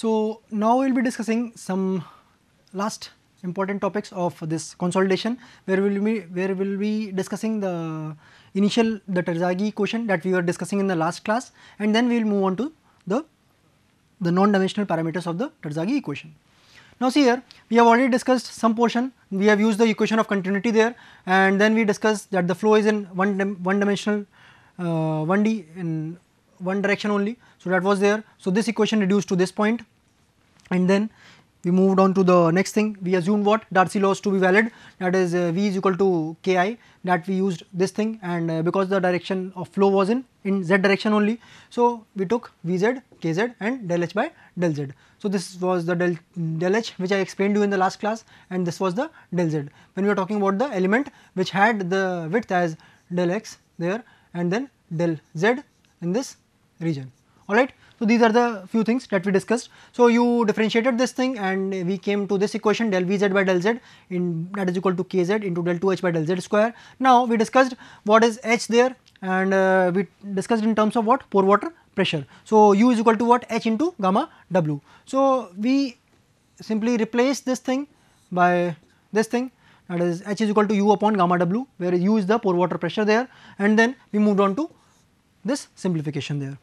So, now we will be discussing some last important topics of this consolidation where we will be where we will be discussing the initial the Terzaghi quotient that we were discussing in the last class and then we will move on to the the non-dimensional parameters of the Terzaghi equation. Now see here we have already discussed some portion we have used the equation of continuity there and then we discussed that the flow is in one, dim, one dimensional uh, 1D in one direction only. So that was there. So this equation reduced to this point and then we moved on to the next thing we assume what Darcy laws to be valid that is uh, V is equal to Ki that we used this thing and uh, because the direction of flow was in in z direction only. So, we took Vz, Kz and del h by del z. So, this was the del, del h which I explained to you in the last class and this was the del z when we are talking about the element which had the width as del x there and then del z in this region alright. So, these are the few things that we discussed. So, you differentiated this thing and we came to this equation del Vz by del Z in that is equal to Kz into del 2h by del Z square. Now, we discussed what is h there and uh, we discussed in terms of what pore water pressure. So, u is equal to what h into gamma w. So, we simply replace this thing by this thing that is h is equal to u upon gamma w where u is the pore water pressure there and then we moved on to this simplification there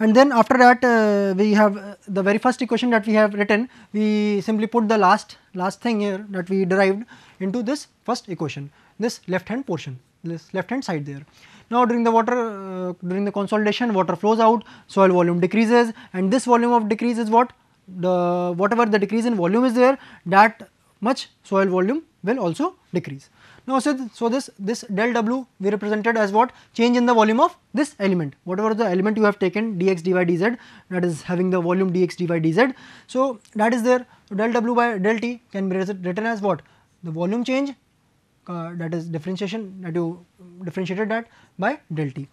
and then after that uh, we have uh, the very first equation that we have written we simply put the last last thing here that we derived into this first equation this left hand portion this left hand side there. Now during the water uh, during the consolidation water flows out soil volume decreases and this volume of decrease is what the whatever the decrease in volume is there that much soil volume will also decrease. Now, so, so this, this del w we represented as what change in the volume of this element whatever the element you have taken dx dy dz that is having the volume dx dy dz. So, that is there so, del w by del t can be written as what the volume change uh, that is differentiation that you differentiated that by del t.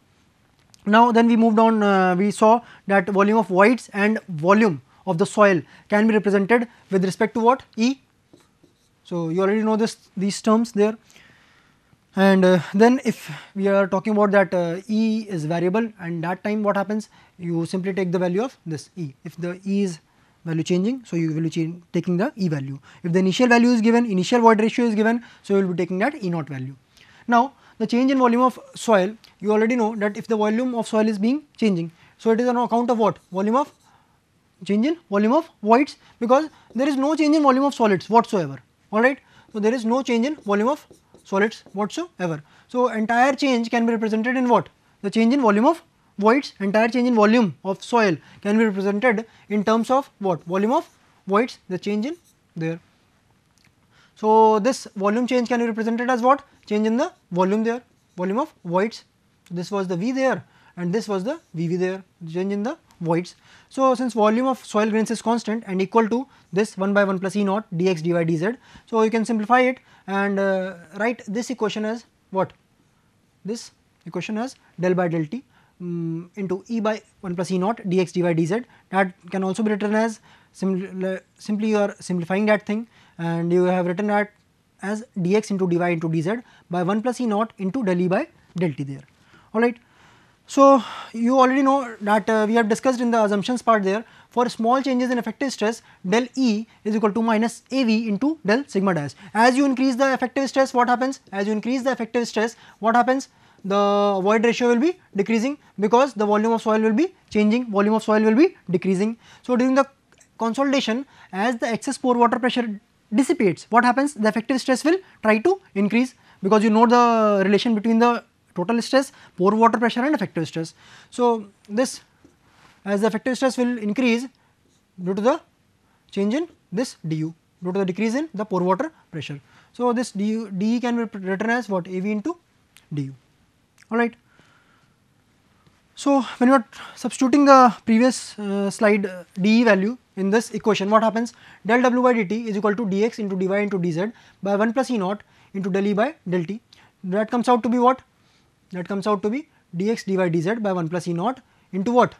Now, then we moved on uh, we saw that volume of voids and volume of the soil can be represented with respect to what E. So, you already know this these terms there and uh, then if we are talking about that uh, E is variable and that time what happens you simply take the value of this E if the E is value changing so you will be taking the E value if the initial value is given initial void ratio is given so you will be taking that E naught value. Now the change in volume of soil you already know that if the volume of soil is being changing so it is on account of what volume of change in volume of voids because there is no change in volume of solids whatsoever alright. So there is no change in volume of solids whatsoever. So, entire change can be represented in what? The change in volume of voids, entire change in volume of soil can be represented in terms of what? Volume of voids, the change in there. So, this volume change can be represented as what? Change in the volume there, volume of voids. So, this was the V there and this was the VV there, change in the voids. So, since volume of soil grains is constant and equal to this 1 by 1 plus E naught dx dy dz. So, you can simplify it and uh, write this equation as what? This equation as del by del t um, into E by 1 plus E naught dx dy dz that can also be written as uh, simply you are simplifying that thing and you have written that as dx into dy into dz by 1 plus E naught into del E by del t there. Alright. So, you already know that uh, we have discussed in the assumptions part there for small changes in effective stress del E is equal to minus AV into del sigma dash. As you increase the effective stress what happens? As you increase the effective stress what happens? The void ratio will be decreasing because the volume of soil will be changing, volume of soil will be decreasing. So, during the consolidation as the excess pore water pressure dissipates what happens? The effective stress will try to increase because you know the relation between the total stress, pore water pressure and effective stress. So, this as the effective stress will increase due to the change in this du due to the decrease in the pore water pressure. So, this du, dE can be written as what AV into du alright. So, when you are substituting the previous uh, slide uh, dE value in this equation what happens del w by dt is equal to dx into dy into dz by 1 plus e naught into del e by del t that comes out to be what that comes out to be dx dy dz by 1 plus E naught into what?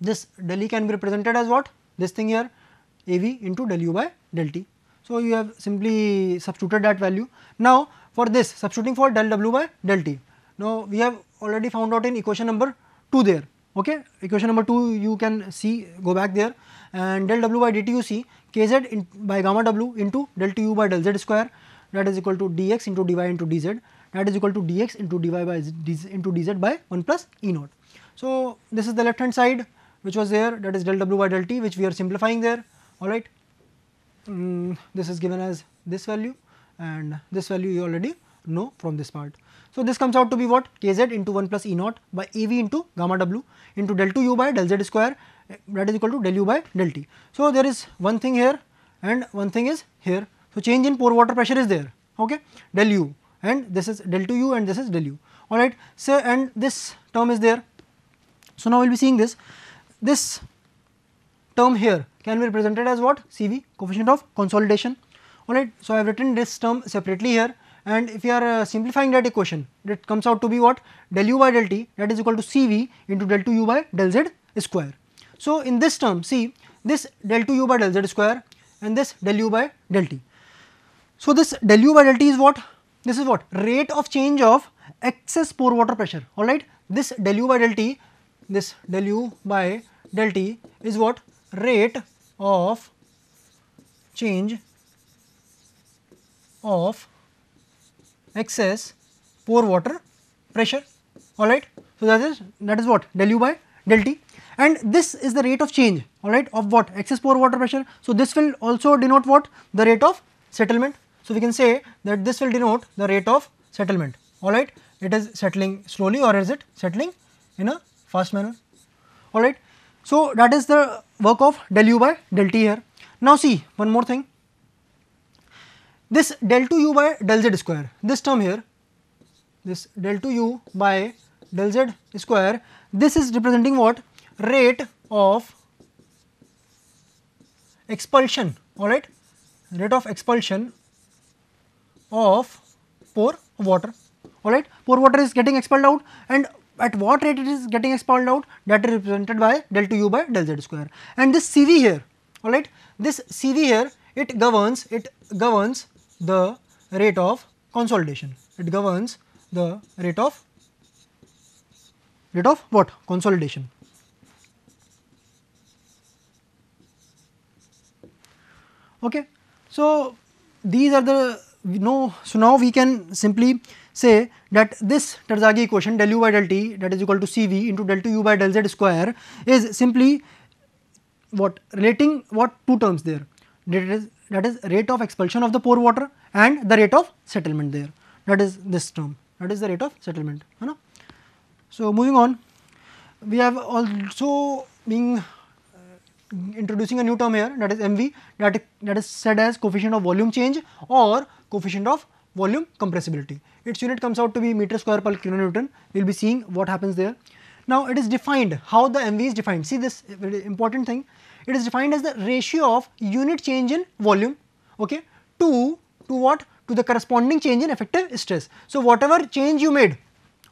This del E can be represented as what? This thing here A v into del U by del T. So, you have simply substituted that value. Now, for this substituting for del W by del T. Now, we have already found out in equation number 2 there okay equation number 2 you can see go back there and del w by dt you see kz by gamma w into del tu by del z square that is equal to dx into dy into dz that is equal to dx into dy by dz into dz by 1 plus e naught. So, this is the left hand side which was there that is del w by del t which we are simplifying there all right. Mm, this is given as this value and this value you already know from this part. So, this comes out to be what kz into 1 plus e naught by av into gamma w into del 2 u by del z square eh, that is equal to del u by del t. So, there is one thing here and one thing is here. So, change in pore water pressure is there okay del u and this is del 2 u and this is del u all right. So, and this term is there. So, now we will be seeing this. This term here can be represented as what CV coefficient of consolidation all right. So, I have written this term separately here and if you are uh, simplifying that equation it comes out to be what del u by del t that is equal to Cv into del 2 u by del z square. So, in this term see this del 2 u by del z square and this del u by del t. So, this del u by del t is what this is what rate of change of excess pore water pressure all right this del u by del t this del u by del t is what rate of change of excess pore water pressure all right so that is that is what del u by del t and this is the rate of change all right of what excess pore water pressure so this will also denote what the rate of settlement so, we can say that this will denote the rate of settlement alright it is settling slowly or is it settling in a fast manner alright. So, that is the work of del u by del t here. Now, see one more thing this del 2 u by del z square this term here this del 2 u by del z square this is representing what rate of expulsion all right rate of expulsion of pore water alright. Pore water is getting expelled out and at what rate it is getting expelled out that is represented by del u by del z square. And this CV here alright, this CV here it governs, it governs the rate of consolidation, it governs the rate of rate of what consolidation. Okay. So, these are the we know, so now we can simply say that this Terzaghi equation del u by del t that is equal to C v into del u by del z square is simply what relating what two terms there that is that is rate of expulsion of the pore water and the rate of settlement there that is this term that is the rate of settlement. You know? So, moving on we have also being introducing a new term here that is mv that, that is said as coefficient of volume change or coefficient of volume compressibility. Its unit comes out to be meter square per kilonewton. We will be seeing what happens there. Now, it is defined how the mv is defined. See this very important thing. It is defined as the ratio of unit change in volume okay, to, to what? To the corresponding change in effective stress. So, whatever change you made,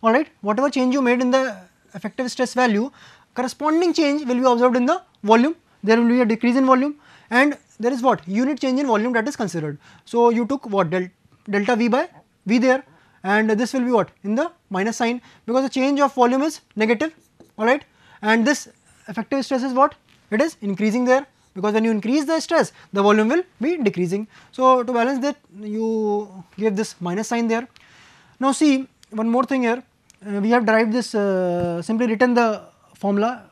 alright, whatever change you made in the effective stress value, corresponding change will be observed in the volume there will be a decrease in volume and there is what unit change in volume that is considered. So, you took what del delta V by V there and this will be what in the minus sign because the change of volume is negative alright and this effective stress is what it is increasing there because when you increase the stress the volume will be decreasing. So, to balance that you give this minus sign there. Now, see one more thing here uh, we have derived this uh, simply written the formula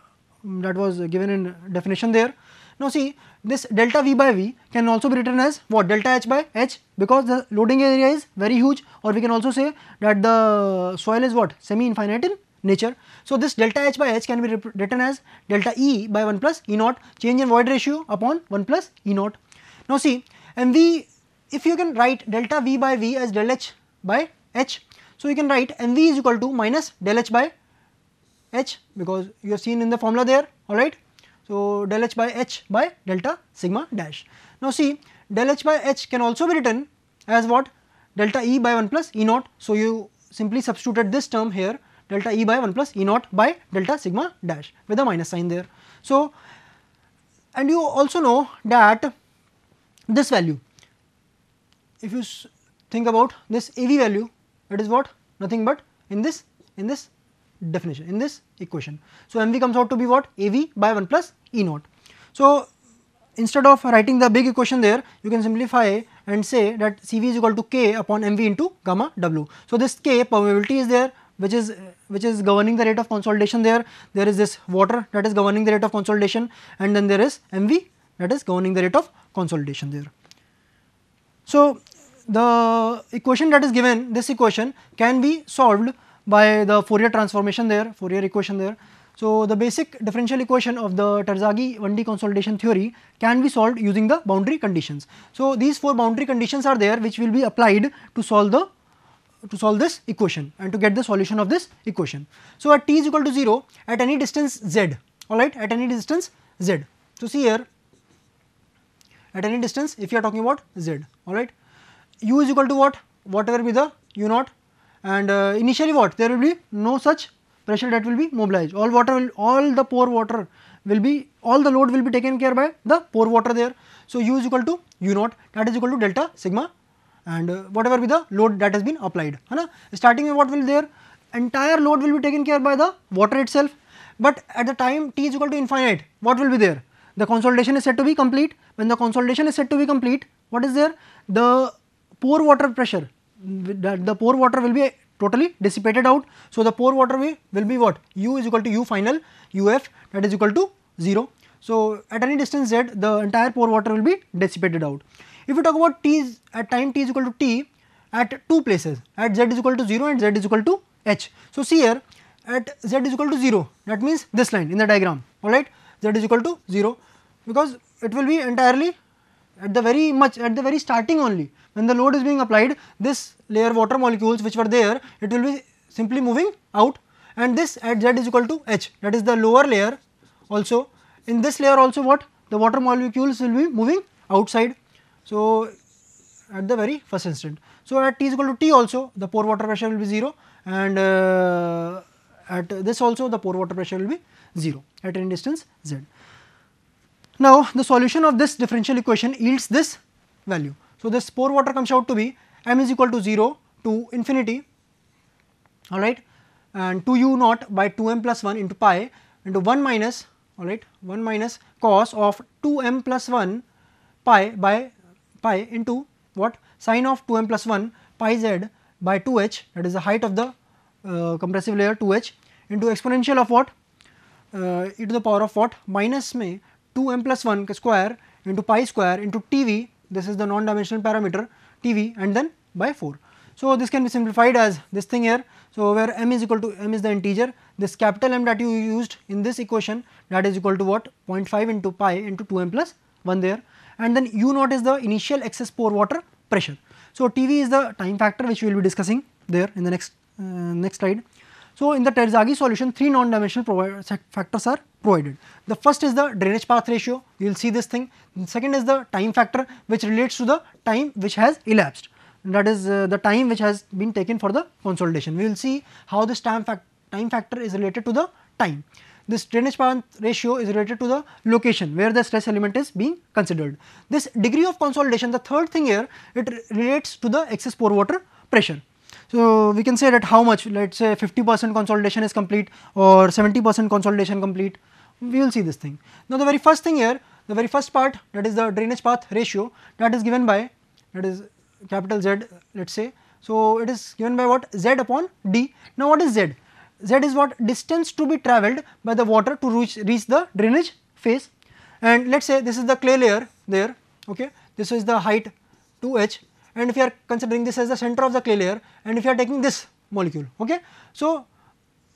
that was given in definition there. Now see this delta V by V can also be written as what delta H by H because the loading area is very huge or we can also say that the soil is what semi infinite in nature. So this delta H by H can be written as delta E by 1 plus E naught change in void ratio upon 1 plus E naught. Now see MV if you can write delta V by V as del H by H so you can write mv is equal to minus del H by h because you have seen in the formula there all right. So, del h by h by delta sigma dash. Now, see del h by h can also be written as what delta E by 1 plus E naught. So, you simply substituted this term here delta E by 1 plus E naught by delta sigma dash with a minus sign there. So, and you also know that this value if you think about this AV value it is what nothing but in this in this definition in this equation. So, m v comes out to be what a v by 1 plus e naught. So, instead of writing the big equation there you can simplify and say that C v is equal to k upon m v into gamma w. So, this k permeability is there which is which is governing the rate of consolidation there, there is this water that is governing the rate of consolidation and then there is m v that is governing the rate of consolidation there. So, the equation that is given this equation can be solved by the Fourier transformation there, Fourier equation there. So, the basic differential equation of the Terzaghi 1D consolidation theory can be solved using the boundary conditions. So, these four boundary conditions are there which will be applied to solve the to solve this equation and to get the solution of this equation. So, at t is equal to 0 at any distance z alright at any distance z. So, see here at any distance if you are talking about z alright u is equal to what whatever be the u naught and uh, initially what there will be no such pressure that will be mobilized all water will all the pore water will be all the load will be taken care by the pore water there. So, u is equal to u naught that is equal to delta sigma and uh, whatever be the load that has been applied. Hana. Starting with what will there entire load will be taken care by the water itself, but at the time t is equal to infinite what will be there the consolidation is said to be complete when the consolidation is said to be complete what is there the pore water pressure the, the pore water will be totally dissipated out. So, the pore water will, will be what u is equal to u final u f that is equal to 0. So, at any distance z the entire pore water will be dissipated out. If we talk about t is, at time t is equal to t at two places at z is equal to 0 and z is equal to h. So, see here at z is equal to 0 that means this line in the diagram alright z is equal to 0 because it will be entirely at the very much at the very starting only when the load is being applied this layer water molecules which were there it will be simply moving out and this at z is equal to h that is the lower layer also in this layer also what the water molecules will be moving outside. So, at the very first instant. So, at t is equal to t also the pore water pressure will be 0 and uh, at this also the pore water pressure will be 0 at any distance z. Now, the solution of this differential equation yields this value. So, this pore water comes out to be m is equal to 0 to infinity alright and 2 u naught by 2 m plus 1 into pi into 1 minus alright 1 minus cos of 2 m plus 1 pi by pi into what sine of 2 m plus 1 pi z by 2 h that is the height of the uh, compressive layer 2 h into exponential of what uh, e to the power of what minus m 2m plus 1 square into pi square into Tv, this is the non-dimensional parameter Tv and then by 4. So, this can be simplified as this thing here. So, where m is equal to m is the integer, this capital M that you used in this equation that is equal to what 0.5 into pi into 2m plus 1 there and then u naught is the initial excess pore water pressure. So, Tv is the time factor which we will be discussing there in the next uh, next slide. So, in the Terzaghi solution, three non-dimensional factors are provided. The first is the drainage path ratio, you will see this thing. The second is the time factor which relates to the time which has elapsed that is uh, the time which has been taken for the consolidation. We will see how this time, fac time factor is related to the time. This drainage path ratio is related to the location where the stress element is being considered. This degree of consolidation, the third thing here, it relates to the excess pore water pressure. So, we can say that how much let us say 50 percent consolidation is complete or 70 percent consolidation complete we will see this thing. Now, the very first thing here the very first part that is the drainage path ratio that is given by that is capital Z let us say. So, it is given by what Z upon D. Now, what is Z? Z is what distance to be travelled by the water to reach, reach the drainage phase and let us say this is the clay layer there okay this is the height 2h and if you are considering this as the center of the clay layer and if you are taking this molecule. Okay. So,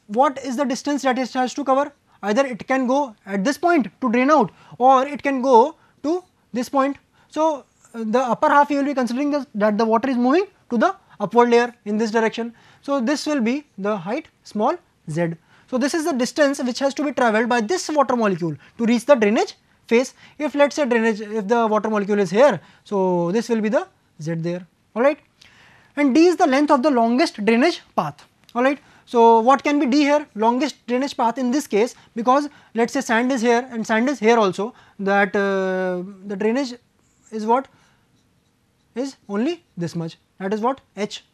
what is the distance that it has to cover? Either it can go at this point to drain out or it can go to this point. So, the upper half you will be considering this, that the water is moving to the upward layer in this direction. So, this will be the height small z. So, this is the distance which has to be travelled by this water molecule to reach the drainage phase. If let us say drainage, if the water molecule is here, so this will be the Z there all right and d is the length of the longest drainage path all right so what can be d here longest drainage path in this case because let us say sand is here and sand is here also that uh, the drainage is what is only this much that is what h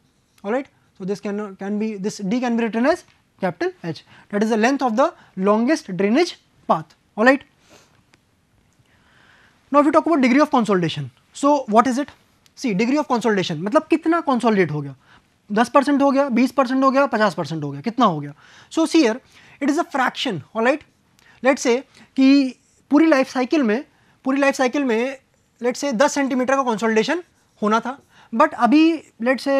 all right so this can can be this d can be written as capital h that is the length of the longest drainage path all right now if we talk about degree of consolidation so what is it see degree of consolidation मतलब कितना consolidate हो गया दस percent हो गया बीस percent हो गया पचास परसेंट हो गया कितना हो गया so see here it is a fraction all right let say कि पूरी लाइफ साइकिल में पूरी लाइफ साइकिल में लेट से दस सेंटीमीटर का कंसोलिडेशन होना था बट अभी लेट से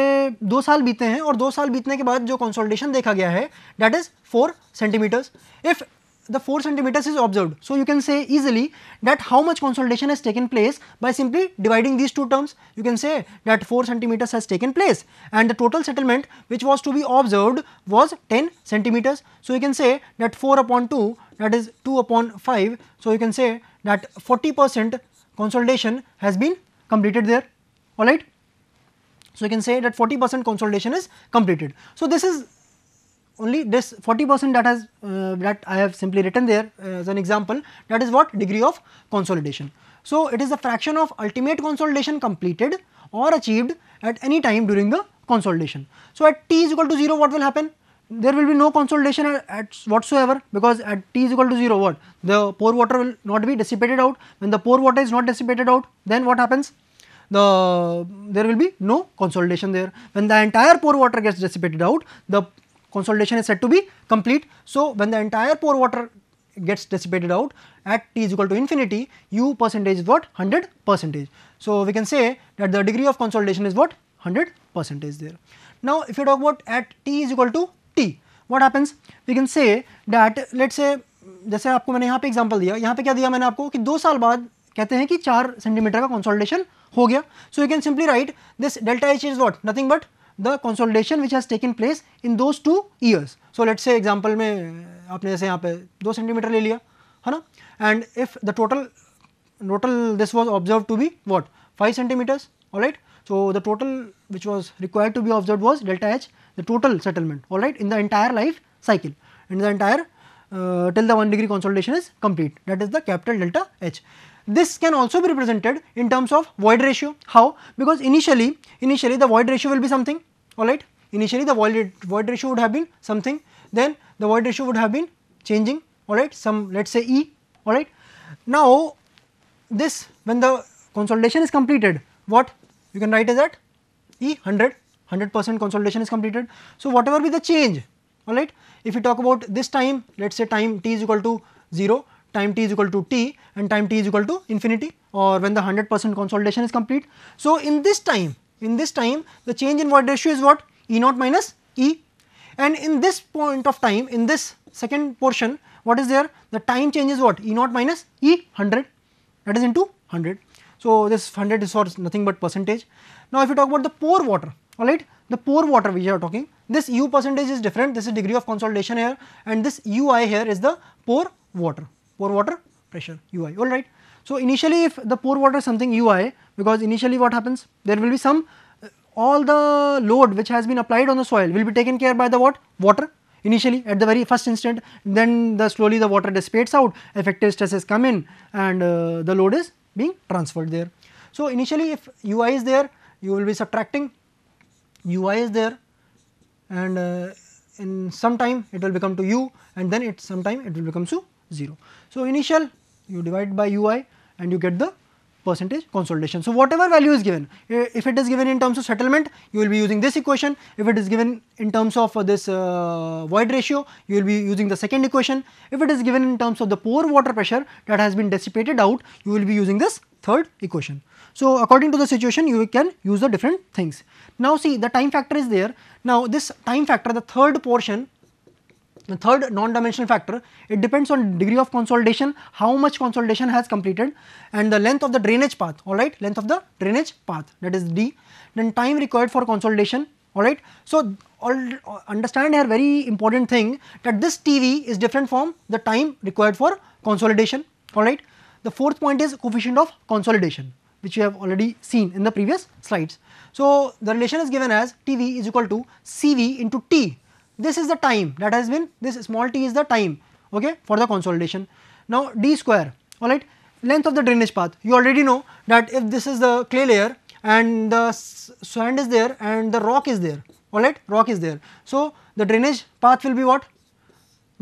दो साल बीते हैं और दो साल बीतने के बाद जो कंसोलिडेशन देखा गया है that is four centimetres if the 4 centimeters is observed. So, you can say easily that how much consolidation has taken place by simply dividing these two terms. You can say that 4 centimeters has taken place and the total settlement which was to be observed was 10 centimeters. So, you can say that 4 upon 2 that is 2 upon 5. So, you can say that 40 percent consolidation has been completed there alright. So, you can say that 40 percent consolidation is completed. So, this is only this 40 percent that has uh, that I have simply written there uh, as an example that is what degree of consolidation. So, it is a fraction of ultimate consolidation completed or achieved at any time during the consolidation. So, at t is equal to 0 what will happen? There will be no consolidation at, at whatsoever because at t is equal to 0 what? The pore water will not be dissipated out. When the pore water is not dissipated out then what happens? the there will be no consolidation there. When the entire pore water gets dissipated out, the consolidation is said to be complete. So, when the entire pore water gets dissipated out at t is equal to infinity, u percentage is what 100 percentage. So, we can say that the degree of consolidation is what 100 percentage there. Now, if you talk about at t is equal to t, what happens? We can say that let us say जैसे आपको मैंने यहाँ पे example दिया यहाँ पे क्या दिया मैंने आपको कि दो साल बाद कहते हैं कि चार सेंटीमीटर का कंसोलिडेशन हो गया so you can simply write this delta H is what nothing but the consolidation which has taken place in those two years. So, let us say example में uh, आपने जैसे यहाँ पे 2 centimetre and if the total total this was observed to be what 5 centimeters alright. So, the total which was required to be observed was delta H the total settlement alright in the entire life cycle in the entire uh, till the 1 degree consolidation is complete that is the capital delta H. This can also be represented in terms of void ratio how because initially initially the void ratio will be something alright. Initially the void, void ratio would have been something, then the void ratio would have been changing alright, some let us say E alright. Now this when the consolidation is completed what you can write as that E 100 100 percent consolidation is completed. So, whatever be the change alright, if you talk about this time let us say time t is equal to 0, time t is equal to t and time t is equal to infinity or when the 100 percent consolidation is complete. So, in this time in this time the change in void ratio is what E naught minus E and in this point of time in this second portion what is there the time change is what E naught minus E 100 that is into 100. So, this 100 is for nothing but percentage. Now, if you talk about the pore water alright the pore water we are talking this U percentage is different this is degree of consolidation here and this UI here is the pore water pore water pressure UI alright. So, initially if the pore water is something UI because initially what happens there will be some uh, all the load which has been applied on the soil will be taken care by the what water initially at the very first instant then the slowly the water dissipates out effective stresses come in and uh, the load is being transferred there. So, initially if UI is there you will be subtracting UI is there and uh, in some time it will become to U and then it sometime it will become to 0. So, initial you divide by UI and you get the percentage consolidation. So, whatever value is given, if it is given in terms of settlement, you will be using this equation. If it is given in terms of uh, this uh, void ratio, you will be using the second equation. If it is given in terms of the pore water pressure that has been dissipated out, you will be using this third equation. So, according to the situation, you can use the different things. Now, see the time factor is there. Now, this time factor, the third portion the third non-dimensional factor, it depends on degree of consolidation, how much consolidation has completed and the length of the drainage path, alright, length of the drainage path that is D. Then time required for consolidation, alright. So, all, understand here very important thing that this TV is different from the time required for consolidation, alright. The fourth point is coefficient of consolidation which you have already seen in the previous slides. So, the relation is given as TV is equal to CV into T this is the time that has been this small t is the time okay for the consolidation. Now d square all right length of the drainage path you already know that if this is the clay layer and the sand is there and the rock is there all right rock is there. So, the drainage path will be what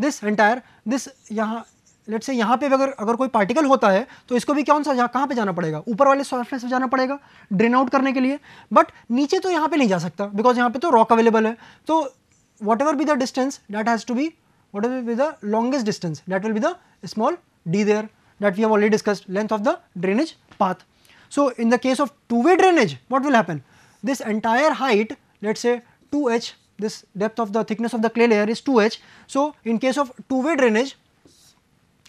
this entire this यहाँ let say यहाँ पे भी अगर अगर कोई particle होता है तो इसको भी कौन सा यहाँ कहाँ पे जाना पड़ेगा ऊपर वाले सरफेस पे जाना पड़ेगा ड्रेन आउट करने के लिए बट नीचे तो यहाँ पे नहीं जा सकता बिकॉज यहाँ पे तो रॉक अवेलेबल है तो whatever be the distance that has to be whatever be the longest distance that will be the small d there that we have already discussed length of the drainage path. So, in the case of two way drainage what will happen? This entire height let us say 2h this depth of the thickness of the clay layer is 2h. So, in case of two way drainage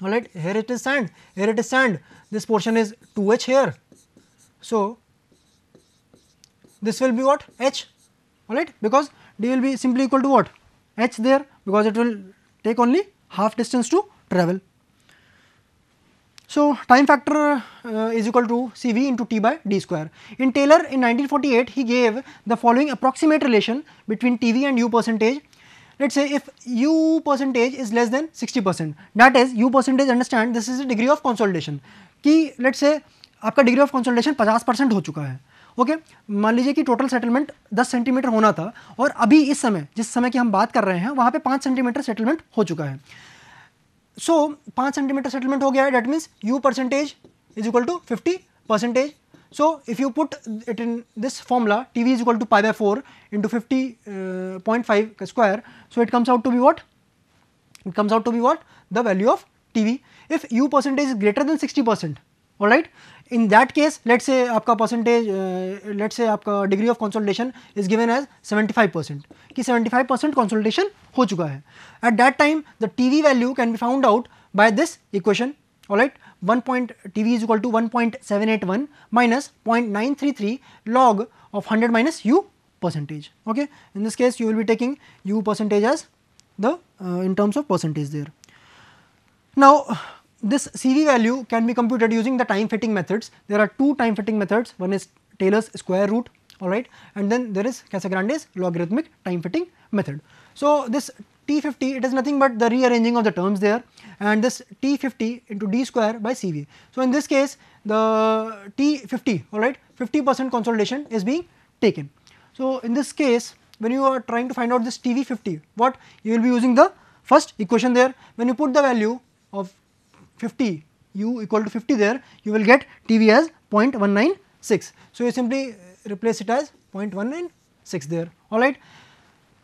alright here it is sand here it is sand this portion is 2h here. So, this will be what h alright because d will be simply equal to what h there because it will take only half distance to travel. So, time factor uh, is equal to Cv into T by d square. In Taylor in 1948 he gave the following approximate relation between Tv and u percentage. let's say if u percentage is less than 60 percent that is u percentage understand this is a degree of consolidation ki let's say आपका degree of consolidation 50 percent हो चुका है okay मान लीजिए कि total settlement 10 centimetre होना था और अभी इस समय जिस समय की हम बात कर रहे हैं वहां पे 5 सेंटीमीटर सेटलमेंट हो चुका है सो so, 5 सेंटीमीटर सेटलमेंट हो गया है that means U percentage is equal to 50 percentage so if you put it in this formula T V is equal to five five square so it comes out to be what it comes out to be what the value of T V if U percentage is greater than sixty percent alright in that case let say आपका percentage let say आपका degree of consolidation is given as 75 percent कि 75 percent consolidation हो चुका है at that time the T V value can be found out by this equation alright one point T V is equal to one point seven eight one minus point nine three three log of hundred minus U percentage okay in this case you will be taking U percentage as the in terms of percentage there now this CV value can be computed using the time fitting methods. There are two time fitting methods, one is Taylor's square root alright and then there is Casagrande's logarithmic time fitting method. So, this T50 it is nothing but the rearranging of the terms there and this T50 into d square by CV. So, in this case the T50 alright 50 percent consolidation is being taken. So, in this case when you are trying to find out this TV50 what you will be using the first equation there when you put the value of 50 u equal to 50 there you will get T v as 0.196. So, you simply uh, replace it as 0.196 there alright.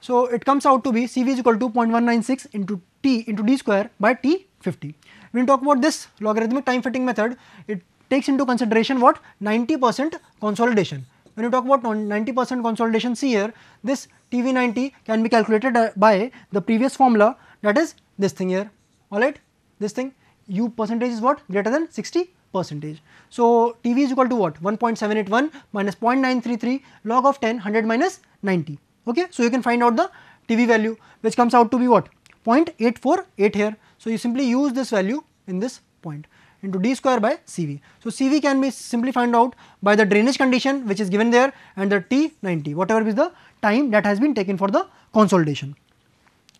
So, it comes out to be C v is equal to 0.196 into t into d square by t 50. When you talk about this logarithmic time fitting method it takes into consideration what 90 percent consolidation. When you talk about 90 percent consolidation C here this T v 90 can be calculated uh, by the previous formula that is this thing here alright this thing u percentage is what greater than 60 percentage. So, T V is equal to what 1.781 minus 0.933 log of 10 100 minus 90. Okay? So, you can find out the T V value which comes out to be what 0.848 here. So, you simply use this value in this point into d square by Cv. So, Cv can be simply found out by the drainage condition which is given there and the T90 whatever is the time that has been taken for the consolidation.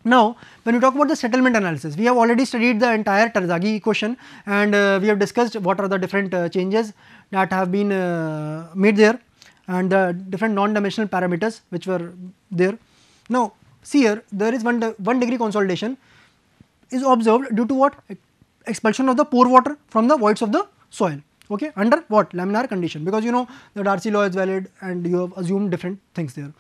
Now, when we talk about the settlement analysis, we have already studied the entire Terzaghi equation and uh, we have discussed what are the different uh, changes that have been uh, made there and the different non-dimensional parameters which were there. Now, see here there is one, de 1 degree consolidation is observed due to what expulsion of the pore water from the voids of the soil okay under what laminar condition because you know the Darcy law is valid and you have assumed different things there.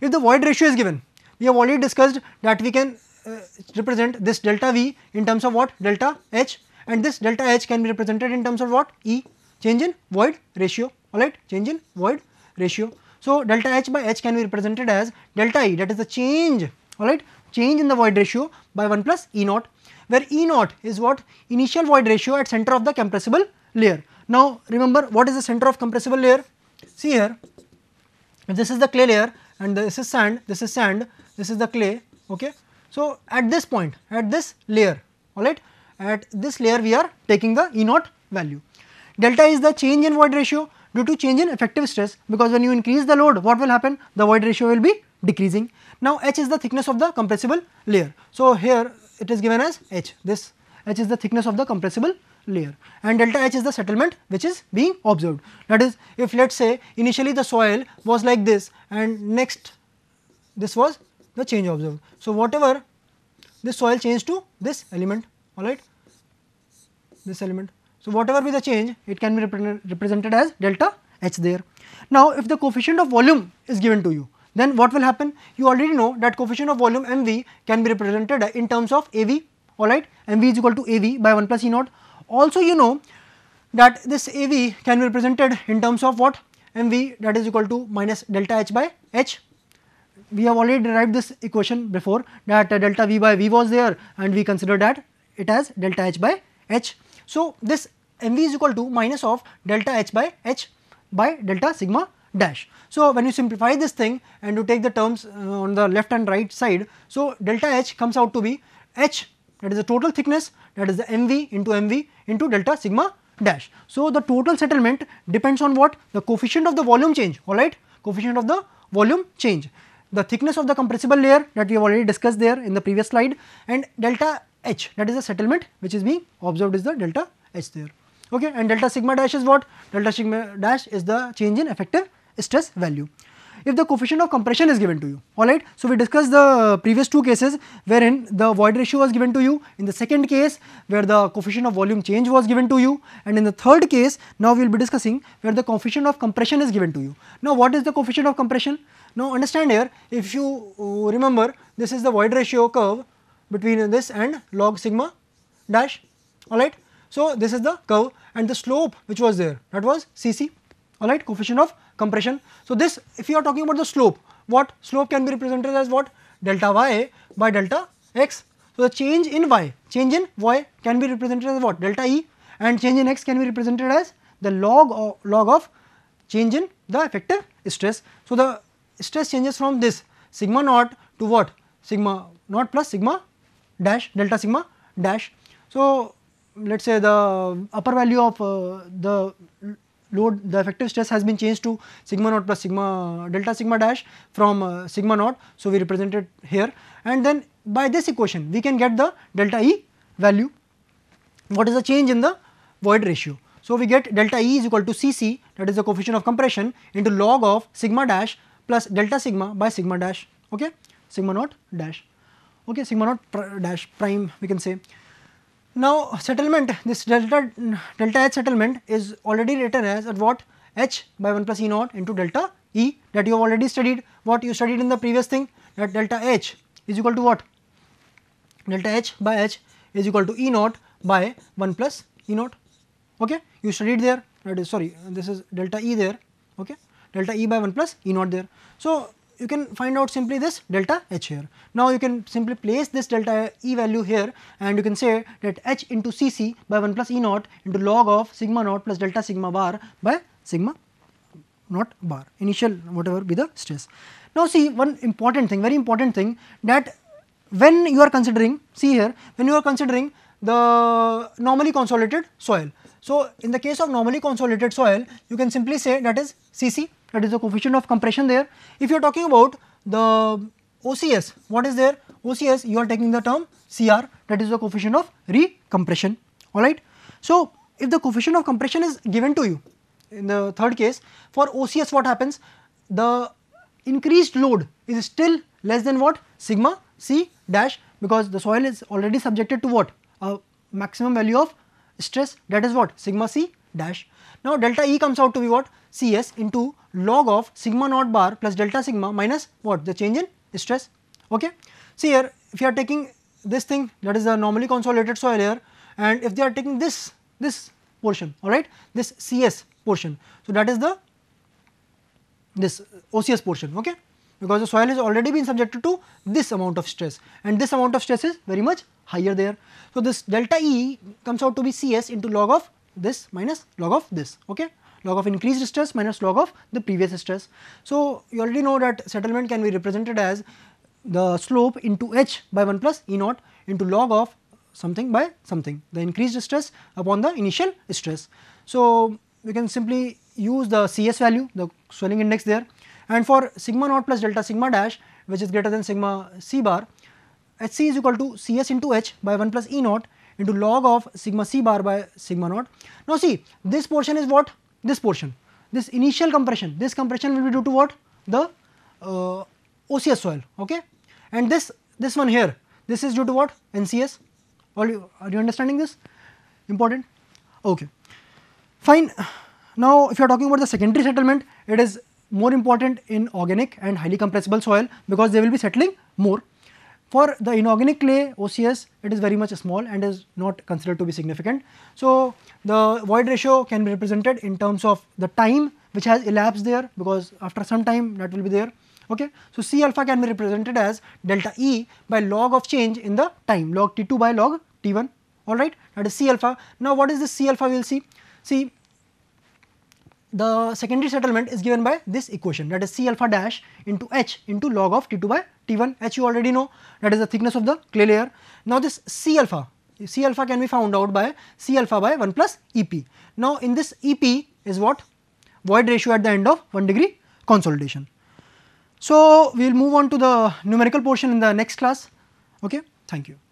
If the void ratio is given we have already discussed that we can uh, represent this delta V in terms of what delta H and this delta H can be represented in terms of what E change in void ratio alright change in void ratio. So, delta H by H can be represented as delta E that is the change alright change in the void ratio by 1 plus E naught where E naught is what initial void ratio at center of the compressible layer. Now, remember what is the center of compressible layer? See here, if this is the clay layer and this is sand, this is sand this is the clay okay. So, at this point at this layer alright at this layer we are taking the E naught value. Delta is the change in void ratio due to change in effective stress because when you increase the load what will happen the void ratio will be decreasing. Now, H is the thickness of the compressible layer. So, here it is given as H this H is the thickness of the compressible layer and delta H is the settlement which is being observed. That is if let us say initially the soil was like this and next this was the change observed. So, whatever this soil change to this element all right this element. So, whatever be the change it can be represented as delta H there. Now, if the coefficient of volume is given to you then what will happen? You already know that coefficient of volume mv can be represented in terms of av all right mv is equal to av by 1 plus e naught. Also, you know that this av can be represented in terms of what mv that is equal to minus delta h by h we have already derived this equation before that delta V by V was there and we consider that it as delta H by H. So, this M V is equal to minus of delta H by H by delta sigma dash. So, when you simplify this thing and you take the terms uh, on the left and right side, so delta H comes out to be H that is the total thickness that is the mv into mv into delta sigma dash. So, the total settlement depends on what the coefficient of the volume change alright coefficient of the volume change the thickness of the compressible layer that we have already discussed there in the previous slide and delta H that is the settlement which is being observed is the delta H there. Okay, and delta sigma dash is what? Delta sigma dash is the change in effective stress value if the coefficient of compression is given to you. Alright. So, we discussed the previous two cases wherein the void ratio was given to you, in the second case where the coefficient of volume change was given to you and in the third case now we will be discussing where the coefficient of compression is given to you. Now, what is the coefficient of compression? Now, understand here if you uh, remember this is the void ratio curve between this and log sigma dash alright. So, this is the curve and the slope which was there that was C c alright coefficient of compression. So, this if you are talking about the slope, what slope can be represented as what delta y by delta x. So, the change in y, change in y can be represented as what delta e and change in x can be represented as the log of, log of change in the effective stress. So, the stress changes from this sigma naught to what sigma naught plus sigma dash delta sigma dash. So, let us say the upper value of uh, the load the effective stress has been changed to sigma naught plus sigma delta sigma dash from uh, sigma naught. So, we represent it here and then by this equation we can get the delta E value what is the change in the void ratio. So, we get delta E is equal to Cc that is the coefficient of compression into log of sigma dash plus delta sigma by sigma dash okay sigma naught dash okay sigma naught dash prime we can say. Now, settlement this delta delta H settlement is already written as at what H by 1 plus E naught into delta E that you have already studied what you studied in the previous thing that delta H is equal to what delta H by H is equal to E naught by 1 plus E naught okay you studied there that is sorry this is delta E there okay delta E by 1 plus E naught there. So, you can find out simply this delta H here. Now, you can simply place this delta E value here and you can say that H into Cc by 1 plus E naught into log of sigma naught plus delta sigma bar by sigma naught bar initial whatever be the stress. Now, see one important thing very important thing that when you are considering see here when you are considering the normally consolidated soil so, in the case of normally consolidated soil, you can simply say that is Cc, that is the coefficient of compression there. If you are talking about the OCS, what is there? OCS, you are taking the term Cr, that is the coefficient of recompression, alright. So, if the coefficient of compression is given to you, in the third case, for OCS what happens? The increased load is still less than what? Sigma C dash, because the soil is already subjected to what? A maximum value of stress that is what sigma c dash. Now, delta E comes out to be what C s into log of sigma naught bar plus delta sigma minus what the change in stress. Okay. See here if you are taking this thing that is a normally consolidated soil layer, and if they are taking this this portion alright this C s portion. So, that is the this OCS portion. Okay because the soil has already been subjected to this amount of stress and this amount of stress is very much higher there. So, this delta E comes out to be C s into log of this minus log of this okay log of increased stress minus log of the previous stress. So, you already know that settlement can be represented as the slope into h by 1 plus E naught into log of something by something the increased stress upon the initial stress. So, we can simply use the C s value the swelling index there and for sigma naught plus delta sigma dash which is greater than sigma c bar, Hc is equal to Cs into H by 1 plus E naught into log of sigma c bar by sigma naught. Now see this portion is what? This portion, this initial compression, this compression will be due to what? The uh, OCS soil okay and this this one here this is due to what NCS are you, are you understanding this important okay fine now if you are talking about the secondary settlement it is more important in organic and highly compressible soil because they will be settling more. For the inorganic clay OCS it is very much small and is not considered to be significant. So, the void ratio can be represented in terms of the time which has elapsed there because after some time that will be there. Okay. So, C alpha can be represented as delta E by log of change in the time log T2 by log T1 alright that is C alpha. Now, what is this C alpha we will see? See the secondary settlement is given by this equation that is C alpha dash into H into log of T2 by T1 H you already know that is the thickness of the clay layer. Now this C alpha, C alpha can be found out by C alpha by 1 plus EP. Now in this EP is what void ratio at the end of 1 degree consolidation. So we will move on to the numerical portion in the next class. Okay, thank you.